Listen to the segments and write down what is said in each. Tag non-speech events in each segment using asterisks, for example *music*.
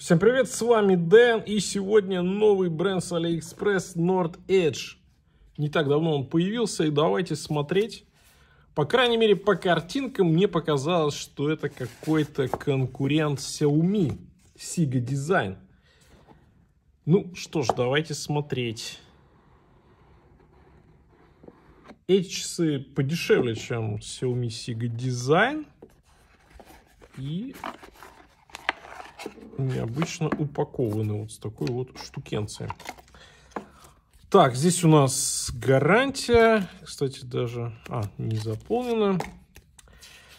Всем привет, с вами Дэн, и сегодня новый бренд с AliExpress Nord Edge. Не так давно он появился, и давайте смотреть. По крайней мере, по картинкам мне показалось, что это какой-то конкурент Xiaomi, Siga Design. Ну что ж, давайте смотреть. Эти часы подешевле, чем Xiaomi Siga Design. И необычно упакованы вот с такой вот штукенцией. Так, здесь у нас гарантия. Кстати, даже... А, не заполнена.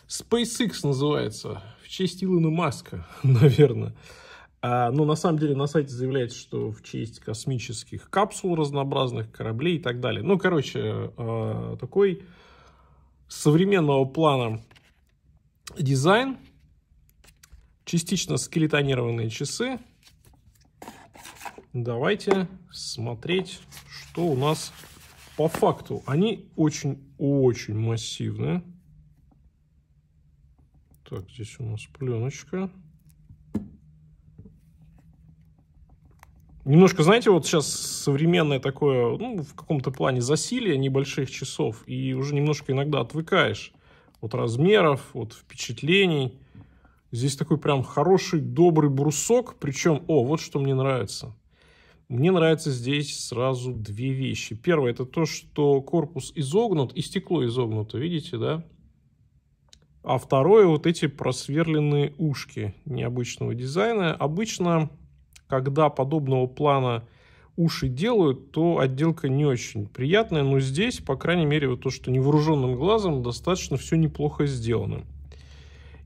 SpaceX называется. В честь Илона Маска, *laughs* наверное. А, но ну, на самом деле на сайте заявляется, что в честь космических капсул разнообразных, кораблей и так далее. Ну, короче, а, такой современного плана дизайн частично скелетонированные часы. Давайте смотреть, что у нас по факту. Они очень-очень массивные. Так, здесь у нас пленочка. Немножко, знаете, вот сейчас современное такое, ну, в каком-то плане засилие небольших часов, и уже немножко иногда отвыкаешь от размеров, от впечатлений. Здесь такой прям хороший, добрый брусок. Причем, о, вот что мне нравится. Мне нравится здесь сразу две вещи. Первое, это то, что корпус изогнут и стекло изогнуто, видите, да? А второе, вот эти просверленные ушки необычного дизайна. Обычно, когда подобного плана уши делают, то отделка не очень приятная, но здесь, по крайней мере, вот то, что невооруженным глазом, достаточно все неплохо сделано.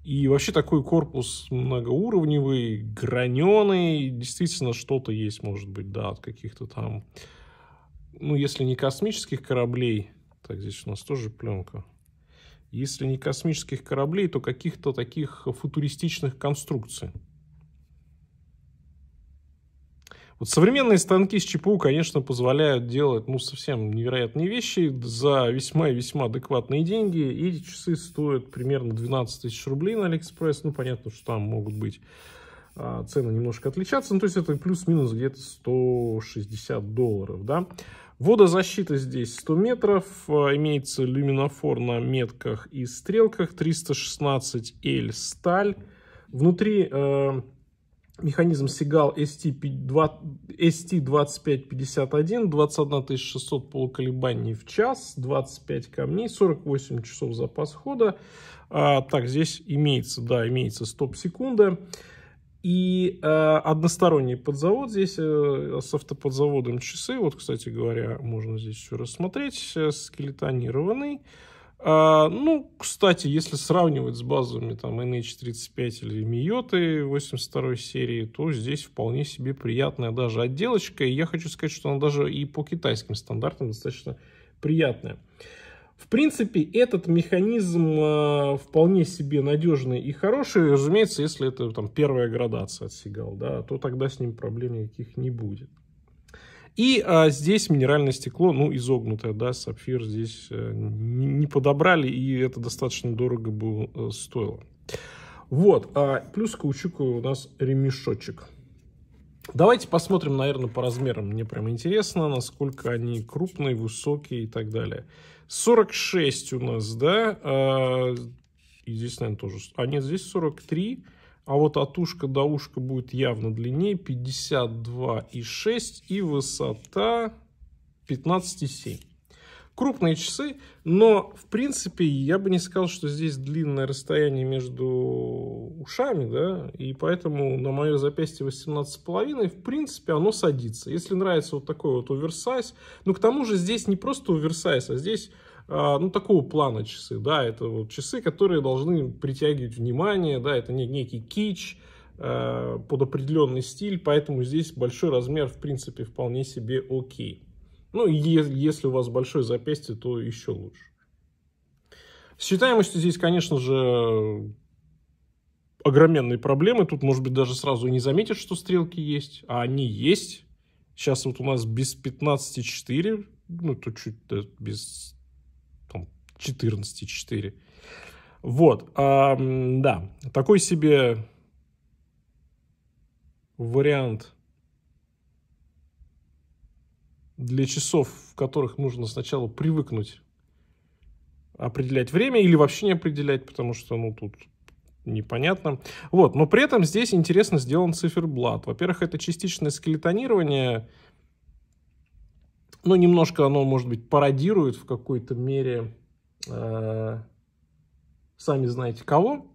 И вообще такой корпус многоуровневый, граненый, действительно что-то есть, может быть, да, от каких-то там, ну, если не космических кораблей, так, здесь у нас тоже пленка, если не космических кораблей, то каких-то таких футуристичных конструкций. Вот современные станки с ЧПУ, конечно, позволяют делать, ну, совсем невероятные вещи за весьма и весьма адекватные деньги. И эти часы стоят примерно 12 тысяч рублей на Алиэкспресс. Ну, понятно, что там могут быть а, цены немножко отличаться. Ну, то есть это плюс-минус где-то 160 долларов, да. Водозащита здесь 100 метров, а, имеется люминофор на метках и стрелках, 316L сталь. Внутри э, механизм Seagal ST2551, 21 600 полуколебаний в час, 25 камней, 48 часов запас хода. А, так, здесь имеется, да, имеется стоп-секунда. И э, односторонний подзавод здесь э, с автоподзаводом часы. Вот, кстати говоря, можно здесь все рассмотреть. Э, скелетонированный. А, ну, кстати, если сравнивать с базовыми там NH35 или Миоты 82 серии, то здесь вполне себе приятная даже отделочка. И я хочу сказать, что она даже и по китайским стандартам достаточно приятная. В принципе, этот механизм э, вполне себе надежный и хороший. Разумеется, если это там, первая градация от Сигал, да, то тогда с ним проблем никаких не будет. И а, здесь минеральное стекло, ну, изогнутое, да, сапфир здесь э, не подобрали, и это достаточно дорого было, э, стоило. Вот, а, плюс каучуковый у нас ремешочек. Давайте посмотрим, наверное, по размерам. Мне прям интересно, насколько они крупные, высокие и так далее. 46 у нас, да? А, и здесь, наверное, тоже... А нет, здесь 43 а вот от ушка до ушка будет явно длиннее, 52,6 и высота 15,7. Крупные часы, но в принципе я бы не сказал, что здесь длинное расстояние между ушами, да, и поэтому на мое запястье 18,5 в принципе оно садится. Если нравится вот такой вот оверсайз, ну к тому же здесь не просто оверсайз, а здесь а, ну, такого плана часы, да, это вот часы, которые должны притягивать внимание, да, это не, некий кич а, под определенный стиль, поэтому здесь большой размер, в принципе, вполне себе окей. Ну, если, у вас большое запястье, то еще лучше. С читаемостью здесь, конечно же, огроменные проблемы. Тут, может быть, даже сразу не заметишь, что стрелки есть, а они есть. Сейчас вот у нас без 15.4, ну, тут чуть без 14,4. Вот, а, да, такой себе вариант для часов, в которых нужно сначала привыкнуть определять время или вообще не определять, потому что, ну, тут непонятно. Вот, но при этом здесь интересно сделан циферблат. Во-первых, это частичное скелетонирование, ну, немножко оно, может быть, пародирует в какой-то мере Э, сами знаете кого.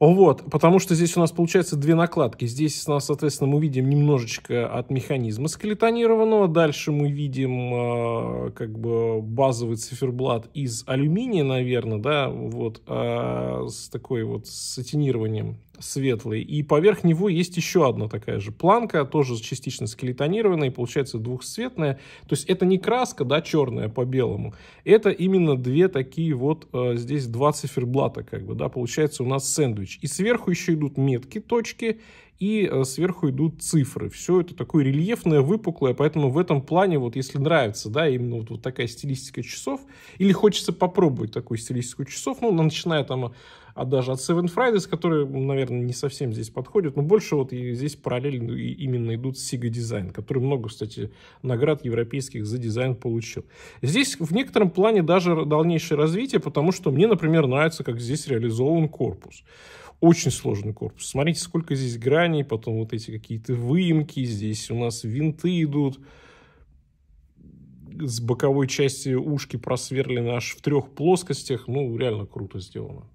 Вот, потому что здесь у нас получается две накладки. Здесь у нас, соответственно, мы видим немножечко от механизма скелетонированного. Дальше мы видим э, как бы базовый циферблат из алюминия, наверное, да, вот, э, с такой вот сатинированием светлый. И поверх него есть еще одна такая же планка, тоже частично скелетонированная, и получается двухцветная. То есть это не краска, да, черная по белому. Это именно две такие вот, э, здесь два циферблата, как бы, да, получается у нас сэндвич. И сверху еще идут метки, точки, и э, сверху идут цифры. Все это такое рельефное, выпуклое, поэтому в этом плане, вот если нравится, да, именно вот, вот такая стилистика часов, или хочется попробовать такую стилистику часов, ну, начиная там а даже от Seven Fridays, которые, ну, наверное, не совсем здесь подходят, но больше вот и здесь параллельно именно идут Sega Design, который много, кстати, наград европейских за дизайн получил. Здесь в некотором плане даже дальнейшее развитие, потому что мне, например, нравится, как здесь реализован корпус. Очень сложный корпус. Смотрите, сколько здесь граней, потом вот эти какие-то выемки, здесь у нас винты идут. С боковой части ушки просверлены аж в трех плоскостях. Ну, реально круто сделано.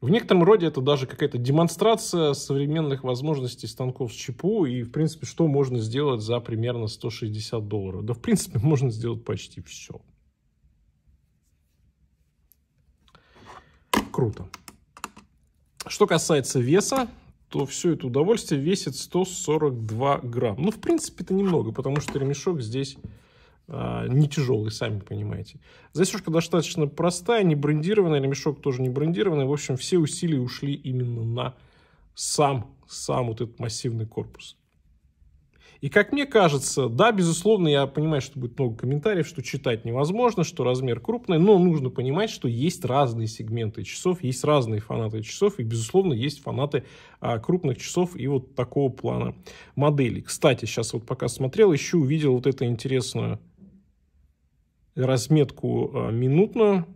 В некотором роде это даже какая-то демонстрация современных возможностей станков с ЧПУ и, в принципе, что можно сделать за примерно 160 долларов. Да, в принципе, *laughs* можно сделать почти все. Круто. Что касается веса, то все это удовольствие весит 142 грамм. Ну, в принципе, это немного, потому что ремешок здесь а, не тяжелые, сами понимаете. Засечка достаточно простая, не брендированная, ремешок тоже не брендированный. В общем, все усилия ушли именно на сам, сам вот этот массивный корпус. И как мне кажется, да, безусловно, я понимаю, что будет много комментариев, что читать невозможно, что размер крупный, но нужно понимать, что есть разные сегменты часов, есть разные фанаты часов, и, безусловно, есть фанаты а, крупных часов и вот такого плана моделей. Кстати, сейчас вот пока смотрел, еще увидел вот эту интересную разметку а, минутную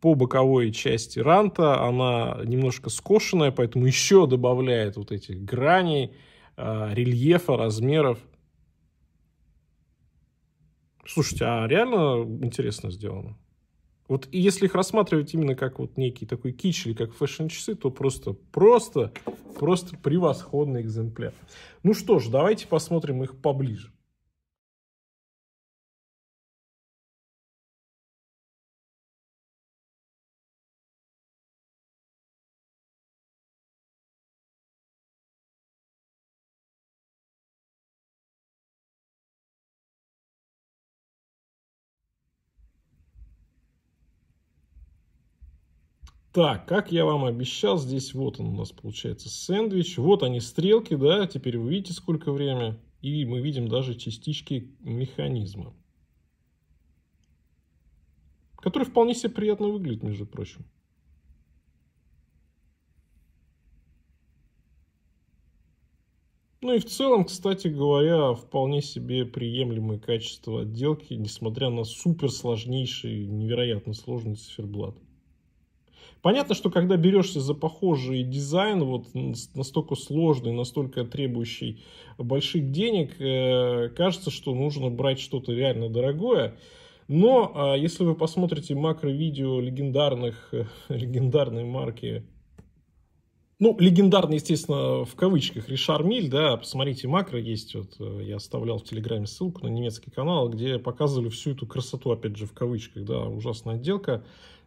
по боковой части ранта. Она немножко скошенная, поэтому еще добавляет вот этих граней, а, рельефа, размеров. Слушайте, а реально интересно сделано. Вот если их рассматривать именно как вот некий такой кич или как фэшн-часы, то просто, просто, просто превосходный экземпляр. Ну что ж, давайте посмотрим их поближе. Так, как я вам обещал, здесь вот он у нас получается сэндвич. Вот они стрелки, да, теперь вы видите сколько время. И мы видим даже частички механизма. Который вполне себе приятно выглядит, между прочим. Ну и в целом, кстати говоря, вполне себе приемлемое качество отделки, несмотря на супер сложнейший, невероятно сложный циферблат. Понятно, что когда берешься за похожий дизайн, вот настолько сложный, настолько требующий больших денег, э, кажется, что нужно брать что-то реально дорогое. Но а, если вы посмотрите макро-видео легендарных, э, *laughs* легендарной марки ну, легендарный, естественно, в кавычках, Ришар Миль, да, посмотрите, макро есть, вот э, я оставлял в Телеграме ссылку на немецкий канал, где показывали всю эту красоту, опять же, в кавычках, да, ужасная отделка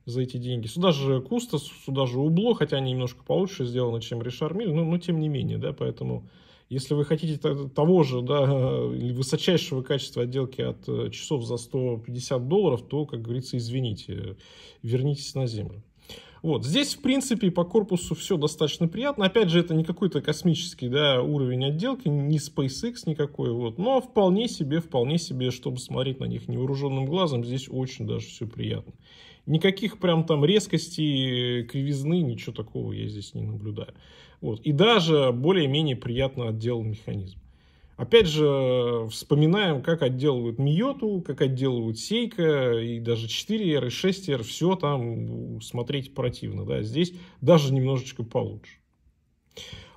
за эти деньги. Сюда же Куста, сюда же Убло, хотя они немножко получше сделаны, чем Ришар Миль, но, но тем не менее, да, поэтому если вы хотите того же, да, *laughs* высочайшего качества отделки от э, часов за 150 долларов, то, как говорится, извините, вернитесь на землю. Вот, здесь, в принципе, по корпусу все достаточно приятно. Опять же, это не какой-то космический, да, уровень отделки, не SpaceX никакой, вот. Но вполне себе, вполне себе, чтобы смотреть на них невооруженным глазом, здесь очень даже все приятно. Никаких прям там резкостей, кривизны, ничего такого я здесь не наблюдаю. Вот. И даже более-менее приятно отделан механизм. Опять же, вспоминаем, как отделывают Миоту, как отделывают Сейка, и даже 4R и 6R, все там смотреть противно, да, здесь даже немножечко получше.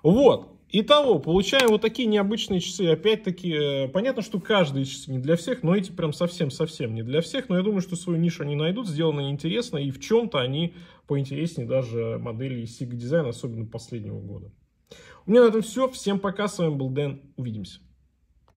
Вот, Итого, получаем вот такие необычные часы. Опять-таки, э, понятно, что каждые часы не для всех, но эти прям совсем-совсем не для всех. Но я думаю, что свою нишу они найдут, сделаны интересно, и в чем-то они поинтереснее даже модели Sig Design, особенно последнего года. У меня на этом все. Всем пока, с вами был Дэн, увидимся.